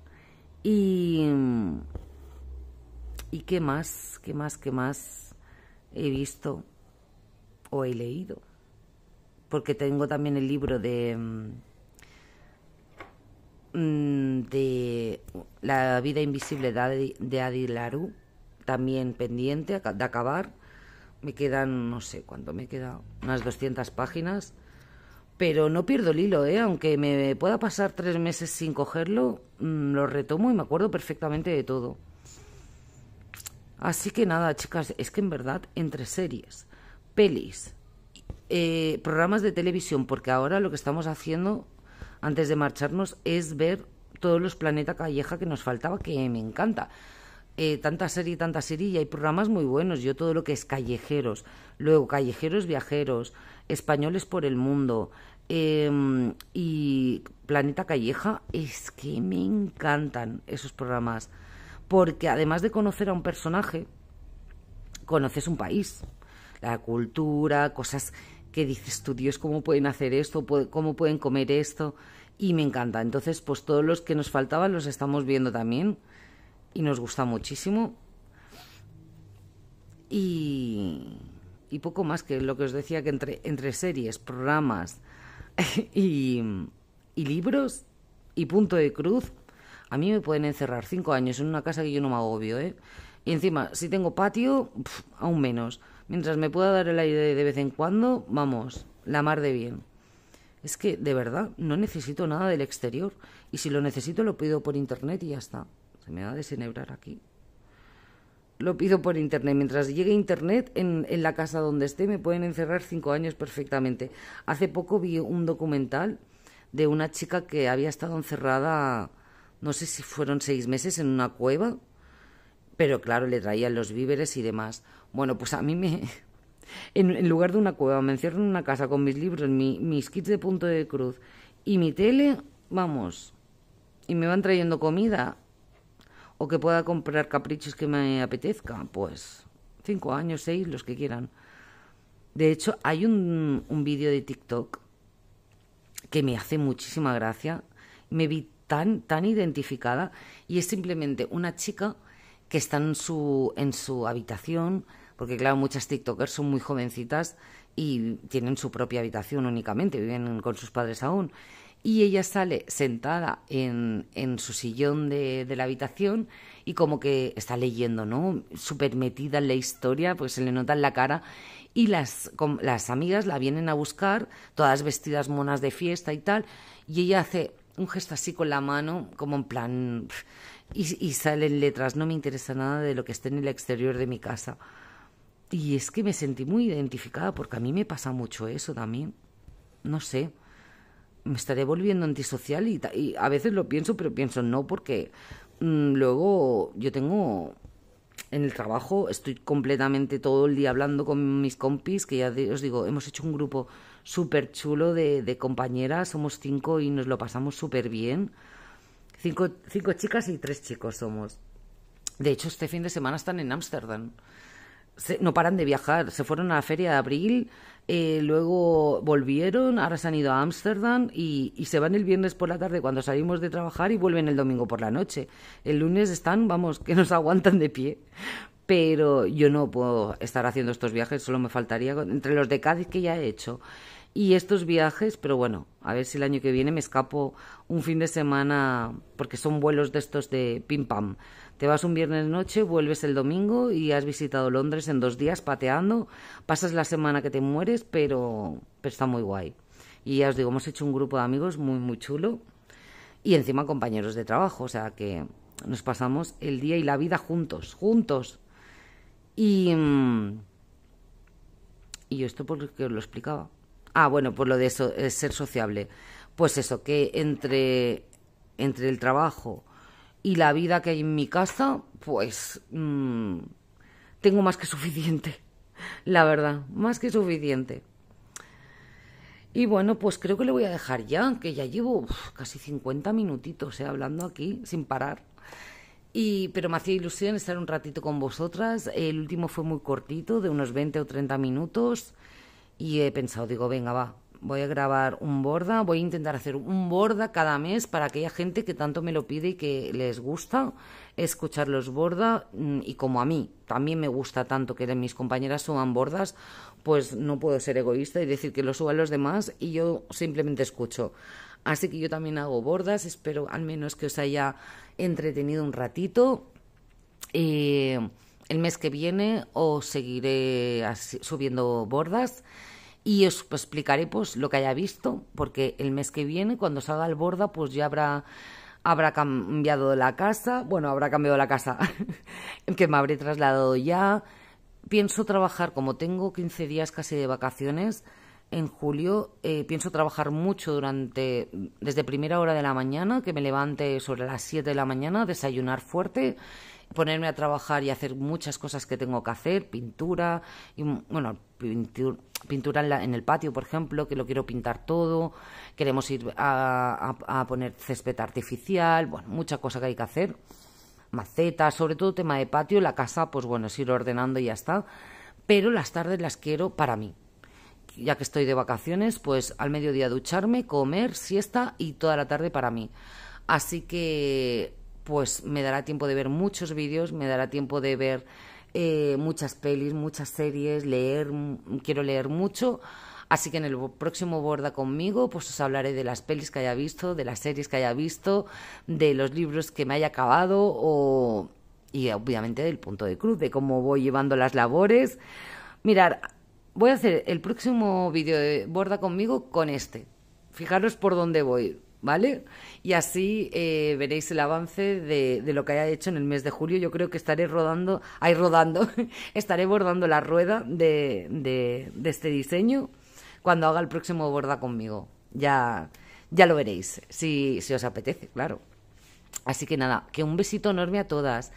Y... ¿Y qué más? ¿Qué más? ¿Qué más he visto o he leído? Porque tengo también el libro de... Mm, mm, de La vida invisible de Adi, de también pendiente de acabar me quedan, no sé cuánto me queda, unas 200 páginas, pero no pierdo el hilo, ¿eh? aunque me pueda pasar tres meses sin cogerlo, mm, lo retomo y me acuerdo perfectamente de todo. Así que nada, chicas, es que en verdad entre series, pelis, eh, programas de televisión, porque ahora lo que estamos haciendo antes de marcharnos es ver todos los Planeta Calleja que nos faltaba, que me encanta. Eh, tanta serie, tanta serie, y hay programas muy buenos. Yo todo lo que es callejeros, luego callejeros viajeros, españoles por el mundo, em, y Planeta Calleja, es que me encantan esos programas. Porque además de conocer a un personaje, conoces un país, la cultura, cosas que dices tú, Dios, ¿cómo pueden hacer esto? ¿Cómo pueden comer esto? Y me encanta. Entonces, pues todos los que nos faltaban los estamos viendo también y nos gusta muchísimo. Y, poco más que lo que os decía, que entre, entre series, programas y, libros y punto de cruz, a mí me pueden encerrar cinco años en una casa que yo no me agobio, ¿eh? Y encima, si tengo patio, aún menos. Mientras me pueda dar el aire de vez en cuando, vamos, la mar de bien. Es que, de verdad, no necesito nada del exterior. Y si lo necesito, lo pido por internet y ya está me va a desenhebrar aquí. Lo pido por internet. Mientras llegue internet, en, la casa donde esté, me pueden encerrar cinco años perfectamente. Hace poco vi un documental de una chica que había estado encerrada, no sé si fueron seis meses, en una cueva, pero claro, le traían los víveres y demás. Bueno, pues a mí me... En, lugar de una cueva, me encierro en una casa con mis libros, mis kits de punto de cruz y mi tele, vamos, y me van trayendo comida o que pueda comprar caprichos que me apetezca, pues cinco años, seis, los que quieran. De hecho, hay un, un vídeo de TikTok que me hace muchísima gracia. Me vi tan, tan identificada y es simplemente una chica que está en su, en su habitación, porque claro, muchas TikTokers son muy jovencitas y tienen su propia habitación únicamente, viven con sus padres aún y ella sale sentada en, su sillón de, la habitación y como que está leyendo, ¿no? Súper metida en la historia, pues se le nota en la cara y las, las amigas la vienen a buscar, todas vestidas monas de fiesta y tal, y ella hace un gesto así con la mano, como en plan... Y, y salen letras, no me interesa nada de lo que esté en el exterior de mi casa. Y es que me sentí muy identificada porque a mí me pasa mucho eso también. No sé me estaré volviendo antisocial y, a veces lo pienso, pero pienso no porque mm, luego yo tengo en el trabajo, estoy completamente todo el día hablando con mis compis, que ya os digo, hemos hecho un grupo súper chulo de, compañeras, somos cinco y nos lo pasamos súper bien. Cinco, cinco chicas y tres chicos somos. De hecho, este fin de semana están en Ámsterdam. No paran de viajar. Se fueron a la feria de abril, eh, luego volvieron, ahora se han ido a Ámsterdam y, y, se van el viernes por la tarde cuando salimos de trabajar y vuelven el domingo por la noche. El lunes están, vamos, que nos aguantan de pie. Pero yo no puedo estar haciendo estos viajes, solo me faltaría entre los de Cádiz que ya he hecho y estos viajes, pero bueno, a ver si el año que viene me escapo un fin de semana porque son vuelos de estos de pim pam te vas un viernes noche, vuelves el domingo y has visitado Londres en dos días pateando, pasas la semana que te mueres, pero, está muy guay. Y ya os digo, hemos hecho un grupo de amigos muy, muy chulo y encima compañeros de trabajo, o sea que nos pasamos el día y la vida juntos, juntos. Y... Mm, y esto porque os lo explicaba. Ah, bueno, por lo de eso, ser sociable. Pues eso, que entre, entre el trabajo, y la vida que hay en mi casa, pues mm, tengo más que suficiente, la verdad, más que suficiente. Y bueno, pues creo que le voy a dejar ya, que ya llevo casi 50 minutitos eh, hablando aquí sin parar. Y, pero me hacía ilusión estar un ratito con vosotras. El último fue muy cortito, de unos 20 o 30 minutos. Y he pensado, digo, venga, va, voy a grabar un borda, voy a intentar hacer un borda cada mes para aquella gente que tanto me lo pide y que les gusta escuchar los borda mm, y como a mí también me gusta tanto que mis compañeras suban bordas, pues no puedo ser egoísta y decir que lo suban los demás y yo simplemente escucho. Así que yo también hago bordas, espero al menos que os haya entretenido un ratito. el mes que viene os seguiré subiendo bordas y os explicaré pues lo que haya visto, porque el mes que viene, cuando salga al borda, pues ya habrá habrá cambiado la casa, bueno, habrá cambiado la casa, que me habré trasladado ya. Pienso trabajar, como tengo 15 días casi de vacaciones, en julio eh, pienso trabajar mucho durante, desde primera hora de la mañana, que me levante sobre las 7 de la mañana, desayunar fuerte ponerme a trabajar y hacer muchas cosas que tengo que hacer, pintura, y, bueno, pintura, en, el patio, por ejemplo, que lo quiero pintar todo, queremos ir a, poner césped artificial, bueno, muchas cosas que hay que hacer, macetas, sobre todo tema de patio, la casa, pues bueno, es ir ordenando y ya está, pero las tardes las quiero para mí, ya que estoy de vacaciones, pues al mediodía ducharme, comer, siesta y toda la tarde para mí. Así que pues me dará tiempo de ver muchos vídeos, me dará tiempo de ver eh, muchas pelis, muchas series, leer, quiero leer mucho. Así que en el próximo Borda conmigo, pues os hablaré de las pelis que haya visto, de las series que haya visto, de los libros que me haya acabado o, y obviamente del punto de cruz, de cómo voy llevando las labores. Mirar, voy a hacer el próximo vídeo de Borda conmigo con este. Fijaros por dónde voy. ¿vale? Y así eh, veréis el avance de, lo que haya hecho en el mes de julio. Yo creo que estaré rodando, ahí rodando, estaré bordando la rueda de, de, de, este diseño cuando haga el próximo borda conmigo. Ya, ya lo veréis, si, si os apetece, claro. Así que nada, que un besito enorme a todas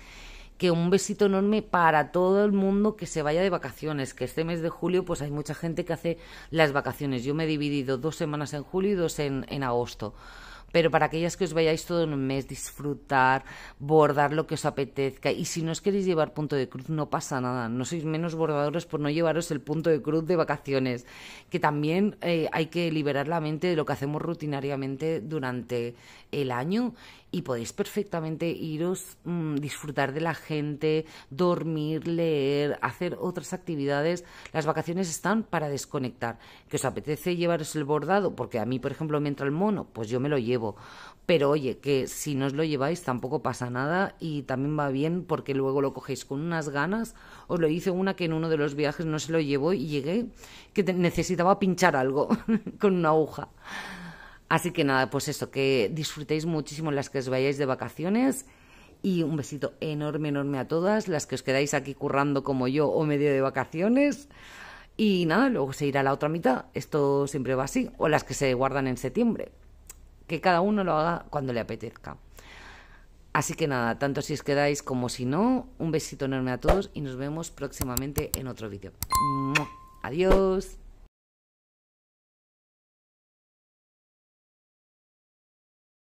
que un besito enorme para todo el mundo que se vaya de vacaciones, que este mes de julio pues hay mucha gente que hace las vacaciones. Yo me he dividido dos semanas en julio y dos en, agosto pero para aquellas que os vayáis todo en un mes, disfrutar, bordar lo que os apetezca. Y si no os queréis llevar punto de cruz, no pasa nada. No sois menos bordadores por no llevaros el punto de cruz de vacaciones. Que también eh, hay que liberar la mente de lo que hacemos rutinariamente durante el año y podéis perfectamente iros, mm, disfrutar de la gente, dormir, leer, hacer otras actividades. Las vacaciones están para desconectar. ¿Que os apetece llevaros el bordado? Porque a mí, por ejemplo, mientras entra el mono, pues yo me lo llevo. Pero oye, que si no os lo lleváis tampoco pasa nada y también va bien porque luego lo cogéis con unas ganas. Os lo hice una que en uno de los viajes no se lo llevó y llegué que necesitaba pinchar algo con una aguja. Así que nada, pues eso, que disfrutéis muchísimo las que os vayáis de vacaciones y un besito enorme, enorme a todas, las que os quedáis aquí currando como yo o medio de vacaciones. Y nada, luego se irá a la otra mitad. Esto siempre va así. O las que se guardan en septiembre. Que cada uno lo haga cuando le apetezca. Así que nada, tanto si os quedáis como si no, un besito enorme a todos y nos vemos próximamente en otro vídeo. Adiós.